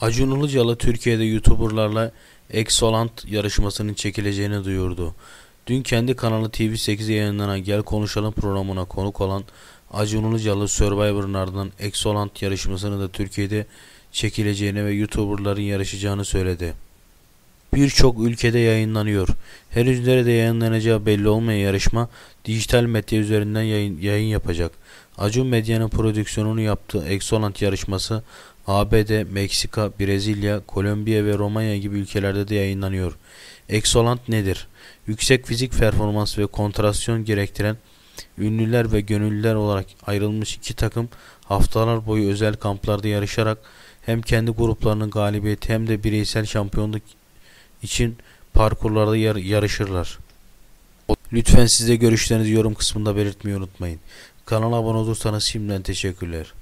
Acun Ilıcalı Türkiye'de YouTuber'larla Exolant yarışmasının çekileceğini duyurdu. Dün kendi kanalı TV8'e yayınlanan Gel Konuşalım programına konuk olan Acun Ilıcalı Survivor'ın ardından Exolant yarışmasını da Türkiye'de çekileceğini ve YouTuber'ların yarışacağını söyledi birçok ülkede yayınlanıyor. Henüz nerede yayınlanacağı belli olmayan yarışma dijital medya üzerinden yayın, yayın yapacak. Acun Medya'nın prodüksiyonunu yaptığı Exolant yarışması ABD, Meksika, Brezilya, Kolombiya ve Romanya gibi ülkelerde de yayınlanıyor. Exolant nedir? Yüksek fizik performans ve kontrasyon gerektiren ünlüler ve gönüllüler olarak ayrılmış iki takım haftalar boyu özel kamplarda yarışarak hem kendi gruplarının galibiyeti hem de bireysel şampiyonluk için parkurlarda yar yarışırlar. Lütfen size görüşlerinizi yorum kısmında belirtmeyi unutmayın. Kanala abone olursanız şimdiden teşekkürler.